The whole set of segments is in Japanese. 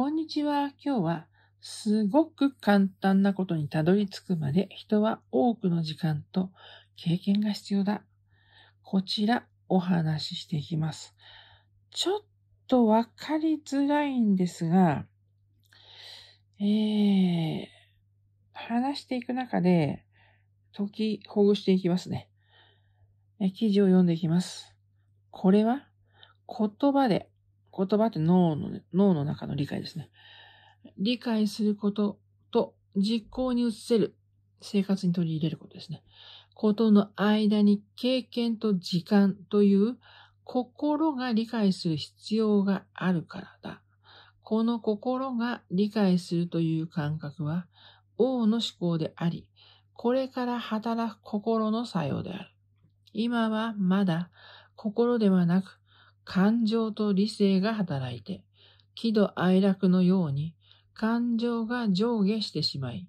こんにちは。今日は、すごく簡単なことにたどり着くまで人は多くの時間と経験が必要だ。こちらお話ししていきます。ちょっとわかりづらいんですが、えー、話していく中で解きほぐしていきますね。記事を読んでいきます。これは言葉で言葉って脳の、ね、脳の中の理解ですね。理解することと実行に移せる、生活に取り入れることですね。ことの間に経験と時間という心が理解する必要があるからだ。この心が理解するという感覚は王の思考であり、これから働く心の作用である。今はまだ心ではなく感情と理性が働いて、喜怒哀楽のように感情が上下してしまい、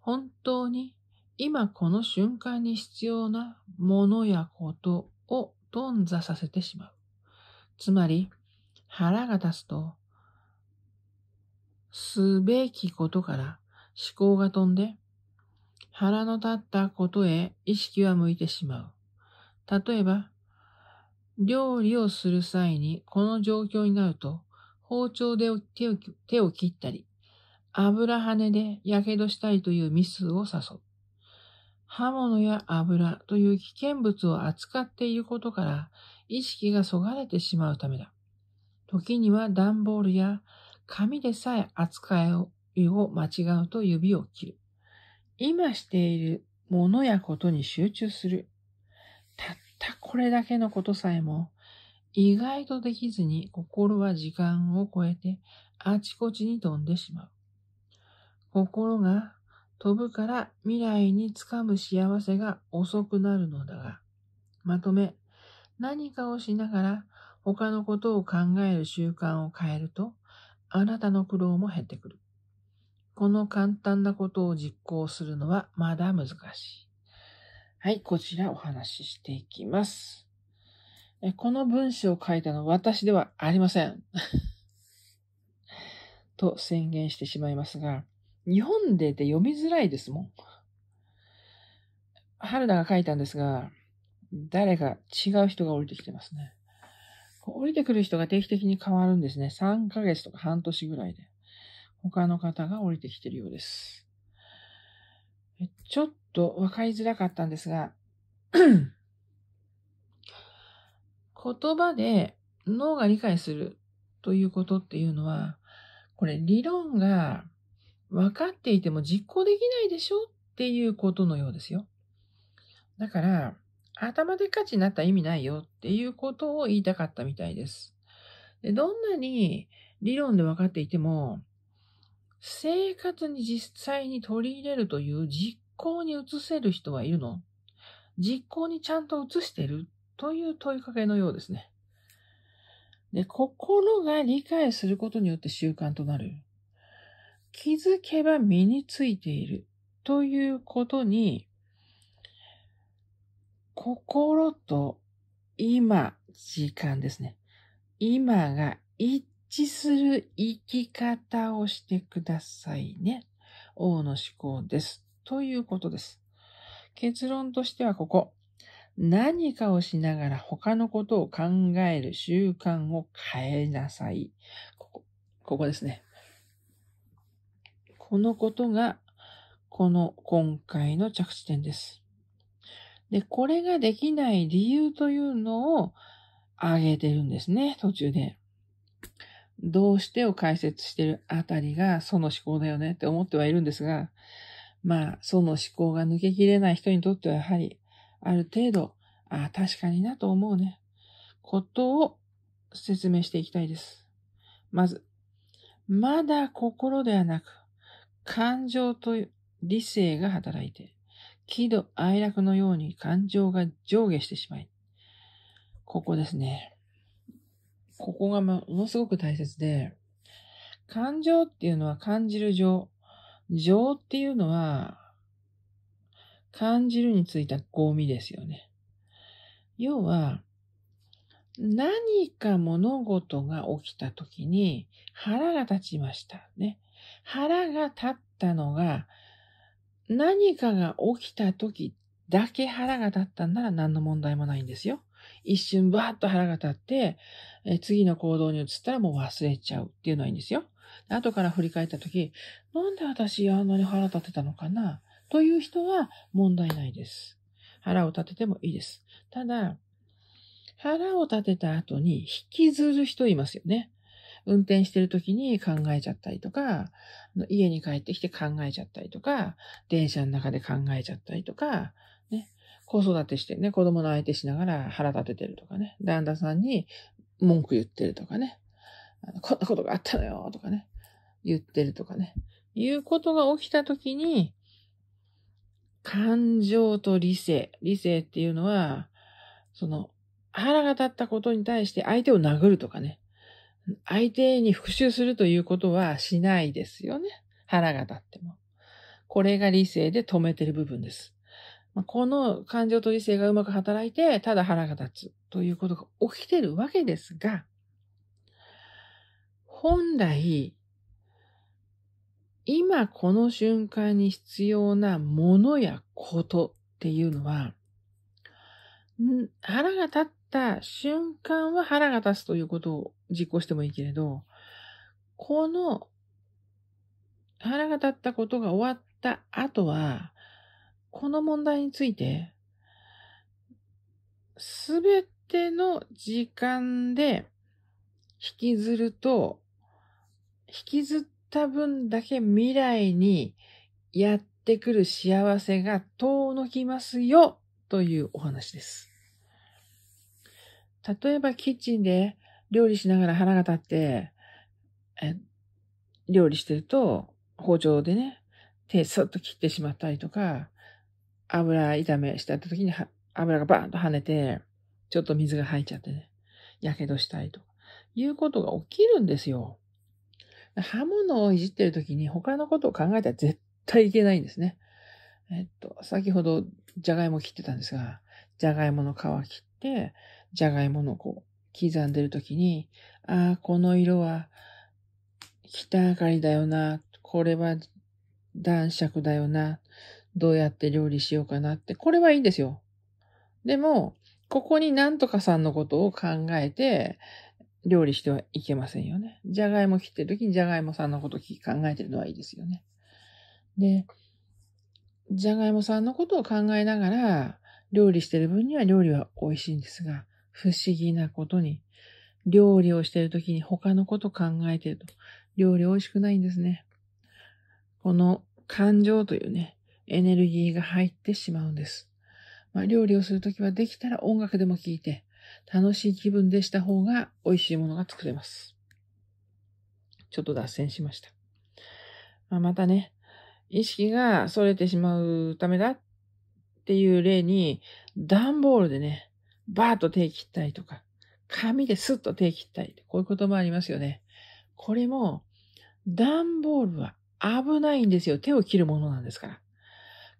本当に今この瞬間に必要なものやことを頓挫させてしまう。つまり、腹が立つと、すべきことから思考が飛んで、腹の立ったことへ意識は向いてしまう。例えば、料理をする際にこの状況になると、包丁で手を手を切ったり、油跳ねで火傷したりというミスを誘う。刃物や油という危険物を扱っていることから意識がそがれてしまうためだ。時には段ボールや紙でさえ扱いを間違うと指を切る。今しているものやことに集中する。たこれだけのことさえも、意外とできずに心は時間を超えてあちこちに飛んでしまう。心が飛ぶから未来につかむ幸せが遅くなるのだが、まとめ、何かをしながら他のことを考える習慣を変えると、あなたの苦労も減ってくる。この簡単なことを実行するのはまだ難しい。はい、こちらお話ししていきます。この文章を書いたの私ではありません。と宣言してしまいますが、日本でって読みづらいですもん。春田が書いたんですが、誰か違う人が降りてきてますね。降りてくる人が定期的に変わるんですね。3ヶ月とか半年ぐらいで。他の方が降りてきてるようです。ちょっと分かりづらかったんですが、言葉で脳が理解するということっていうのは、これ理論が分かっていても実行できないでしょっていうことのようですよ。だから、頭で価値になった意味ないよっていうことを言いたかったみたいです。でどんなに理論で分かっていても、生活に実際に取り入れるという実行に移せる人はいるの実行にちゃんと移してるという問いかけのようですね。で、心が理解することによって習慣となる。気づけば身についているということに、心と今、時間ですね。今が一致する生き方をしてくださいね。王の思考です。ということです。結論としてはここ。何かをしながら他のことを考える習慣を変えなさい。ここ、ここですね。このことが、この今回の着地点です。で、これができない理由というのを挙げてるんですね、途中で。どうしてを解説してるあたりが、その思考だよねって思ってはいるんですが、まあ、その思考が抜けきれない人にとってはやはり、ある程度、ああ、確かになと思うね、ことを説明していきたいです。まず、まだ心ではなく、感情と理性が働いて、喜怒哀楽のように感情が上下してしまい、ここですね。ここがものすごく大切で、感情っていうのは感じる情、情っていうのは、感じるについたゴミですよね。要は、何か物事が起きた時に腹が立ちました。ね。腹が立ったのが、何かが起きた時だけ腹が立ったんなら何の問題もないんですよ。一瞬バーッと腹が立って、え次の行動に移ったらもう忘れちゃうっていうのはいいんですよ。で後から振り返った時、なんで私あんなに腹立てたのかなという人は問題ないです。腹を立ててもいいです。ただ、腹を立てた後に引きずる人いますよね。運転してる時に考えちゃったりとか、家に帰ってきて考えちゃったりとか、電車の中で考えちゃったりとか、ね、子育てしてね、子供の相手しながら腹立ててるとかね、旦那さんに文句言ってるとかね、あのこんなことがあったのよ、とかね、言ってるとかね、いうことが起きたときに、感情と理性。理性っていうのは、その、腹が立ったことに対して相手を殴るとかね。相手に復讐するということはしないですよね。腹が立っても。これが理性で止めてる部分です。この感情と理性がうまく働いて、ただ腹が立つということが起きてるわけですが、本来、今この瞬間に必要なものやことっていうのは、腹が立った瞬間は腹が立つということを実行してもいいけれど、この腹が立ったことが終わった後は、この問題について、すべての時間で引きずると引きずった分だけ未来にやってくる幸せが遠のきますよというお話です。例えばキッチンで料理しながら腹が立って、え料理してると包丁でね、手そっと切ってしまったりとか、油炒めした時に油がバーンと跳ねて、ちょっと水が入っちゃってね、火傷したりとか、いうことが起きるんですよ。刃物をいじってる時に他のことを考えたら絶対いけないんですね。えっと、先ほどじゃがいも切ってたんですが、じゃがいもの皮切って、じゃがいものこう、刻んでる時に、ああ、この色は、北上がりだよな、これは男爵だよな、どうやって料理しようかなって、これはいいんですよ。でも、ここになんとかさんのことを考えて、料理してはいけませんよね。じゃがいも切ってる時にじゃがいもさんのことを考えてるのはいいですよね。で、じゃがいもさんのことを考えながら料理してる分には料理は美味しいんですが、不思議なことに、料理をしてる時に他のこと考えてると、料理美味しくないんですね。この感情というね、エネルギーが入ってしまうんです。まあ、料理をするときはできたら音楽でも聴いて、楽しい気分でした方が美味しいものが作れます。ちょっと脱線しました。まあ、またね、意識が逸れてしまうためだっていう例に、段ボールでね、バーッと手切ったりとか、紙でスッと手切ったり、こういうこともありますよね。これも、段ボールは危ないんですよ。手を切るものなんですから。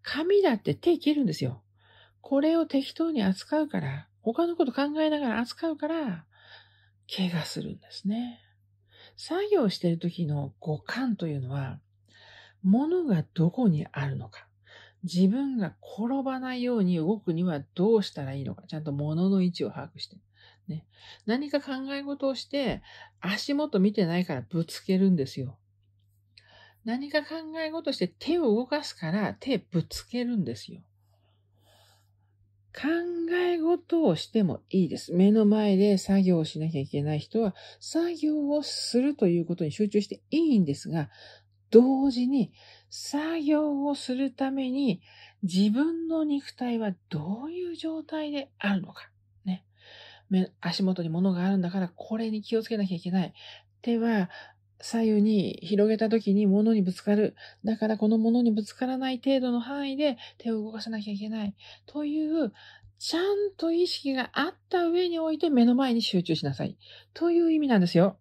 紙だって手切るんですよ。これを適当に扱うから、他のこと考えながら扱うから、怪我するんですね。作業してる時の五感というのは、物がどこにあるのか、自分が転ばないように動くにはどうしたらいいのか、ちゃんと物の位置を把握して。ね、何か考え事をして、足元見てないからぶつけるんですよ。何か考え事して手を動かすから手ぶつけるんですよ。考事をしてもいいです。目の前で作業をしなきゃいけない人は、作業をするということに集中していいんですが、同時に、作業をするために、自分の肉体はどういう状態であるのか。ね。足元に物があるんだから、これに気をつけなきゃいけない。では、左右に広げた時に物にぶつかる。だからこの物にぶつからない程度の範囲で手を動かさなきゃいけない。という、ちゃんと意識があった上において目の前に集中しなさい。という意味なんですよ。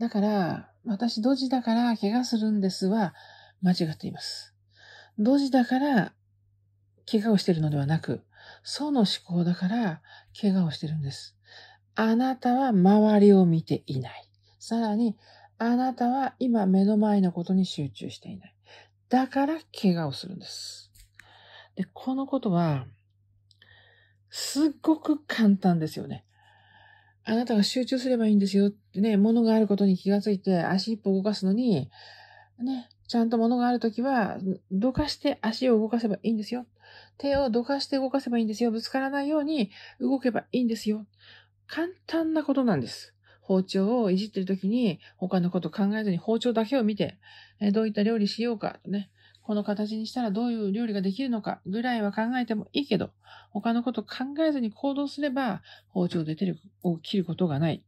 だから、私ドジだから怪我するんですは間違っています。ドジだから怪我をしているのではなく、その思考だから怪我をしてるんです。あなたは周りを見ていない。さらに、あなたは今目の前のことに集中していない。だから怪我をするんです。で、このことは、すっごく簡単ですよね。あなたが集中すればいいんですよってね、物があることに気がついて足一歩動かすのに、ね、ちゃんと物があるときは、どかして足を動かせばいいんですよ。手をどかして動かせばいいんですよ。ぶつからないように動けばいいんですよ。簡単なことなんです。包丁をいじってる時に、他のこと考えずに包丁だけを見て、えどういった料理しようかとね、この形にしたらどういう料理ができるのかぐらいは考えてもいいけど、他のこと考えずに行動すれば、包丁で手を切ることがない。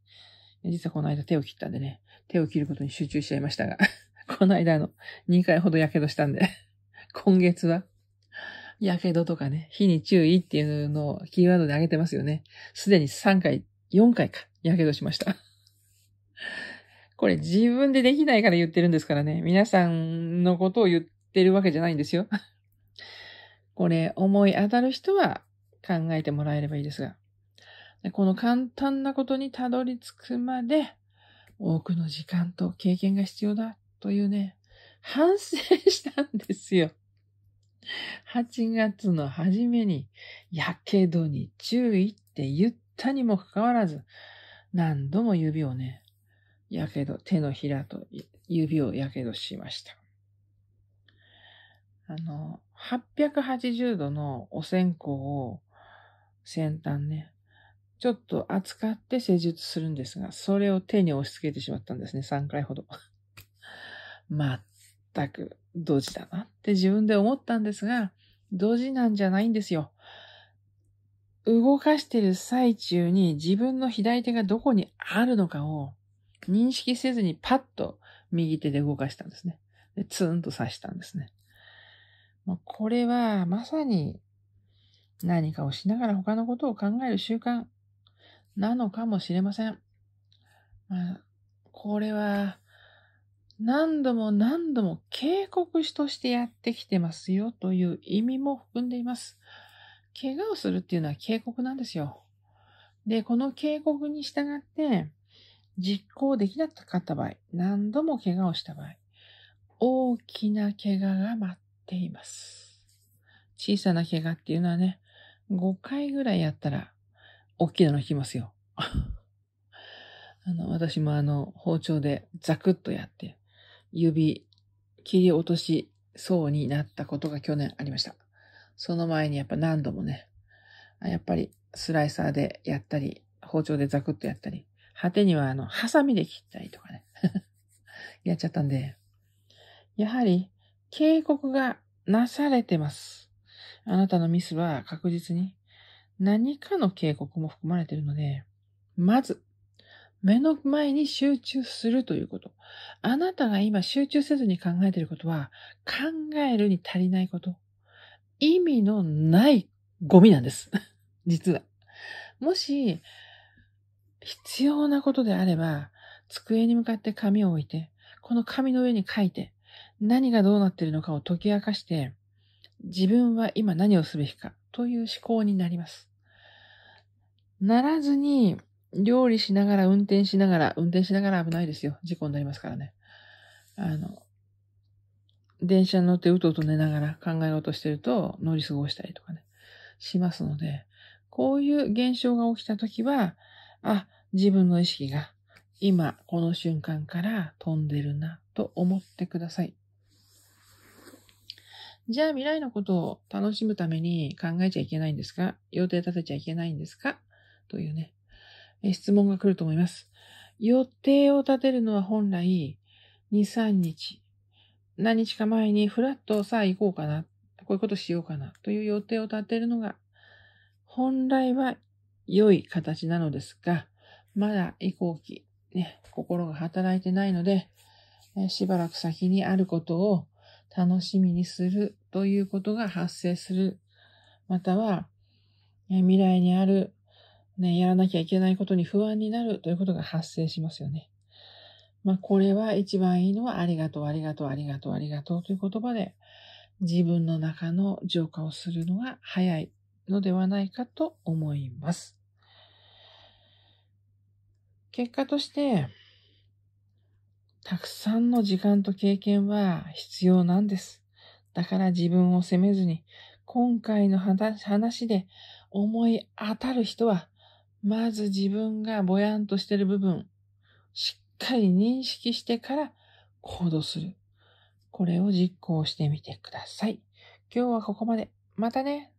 実はこの間手を切ったんでね、手を切ることに集中しちゃいましたが、この間の2回ほど火傷したんで、今月はやけどとかね、火に注意っていうのをキーワードで挙げてますよね。すでに3回、4回か、やけどしました。これ自分でできないから言ってるんですからね。皆さんのことを言ってるわけじゃないんですよ。これ思い当たる人は考えてもらえればいいですが。この簡単なことにたどり着くまで多くの時間と経験が必要だというね、反省したんですよ。8月の初めに、やけどに注意って言ったにもかかわらず、何度も指をね、やけど、手のひらと指をやけどしました。あの、880度のお線香を先端ね、ちょっと扱って施術するんですが、それを手に押し付けてしまったんですね、3回ほど。まったく、ドジだなって自分で思ったんですが、ドジなんじゃないんですよ。動かしてる最中に自分の左手がどこにあるのかを認識せずにパッと右手で動かしたんですね。でツーンと刺したんですね。まあ、これはまさに何かをしながら他のことを考える習慣なのかもしれません。まあ、これは何度も何度も警告しとしてやってきてますよという意味も含んでいます。怪我をするっていうのは警告なんですよ。で、この警告に従って、実行できなかった場合、何度も怪我をした場合、大きな怪我が待っています。小さな怪我っていうのはね、5回ぐらいやったら、大きなのきますよ。あの、私もあの、包丁でザクッとやって、指、切り落としそうになったことが去年ありました。その前にやっぱ何度もね、やっぱりスライサーでやったり、包丁でザクッとやったり、果てにはあの、ハサミで切ったりとかね やっちゃったんで、やはり警告がなされてます。あなたのミスは確実に何かの警告も含まれているので、まず、目の前に集中するということ。あなたが今集中せずに考えていることは、考えるに足りないこと。意味のないゴミなんです。実は。もし、必要なことであれば、机に向かって紙を置いて、この紙の上に書いて、何がどうなっているのかを解き明かして、自分は今何をすべきかという思考になります。ならずに、料理しながら、運転しながら、運転しながら危ないですよ。事故になりますからね。あの、電車に乗ってうとうと寝ながら考え事してると乗り過ごしたりとかね、しますので、こういう現象が起きたときは、あ、自分の意識が今この瞬間から飛んでるなと思ってください。じゃあ未来のことを楽しむために考えちゃいけないんですか予定立てちゃいけないんですかというね、え質問が来ると思います。予定を立てるのは本来2、3日、何日か前にフラットさあ行こうかな、こういうことしようかなという予定を立てるのが本来は良い形なのですが、まだ移行期、ね、心が働いてないので、えしばらく先にあることを楽しみにするということが発生する。または、え未来にある、ね、やらなきゃいけないことに不安になるということが発生しますよね。まあ、これは一番いいのは、ありがとう、ありがとう、ありがとう、ありがとうという言葉で、自分の中の浄化をするのが早いのではないかと思います。結果として、たくさんの時間と経験は必要なんです。だから自分を責めずに、今回の話で思い当たる人は、まず自分がぼやんとしてる部分、しっかり認識してから行動する。これを実行してみてください。今日はここまで。またね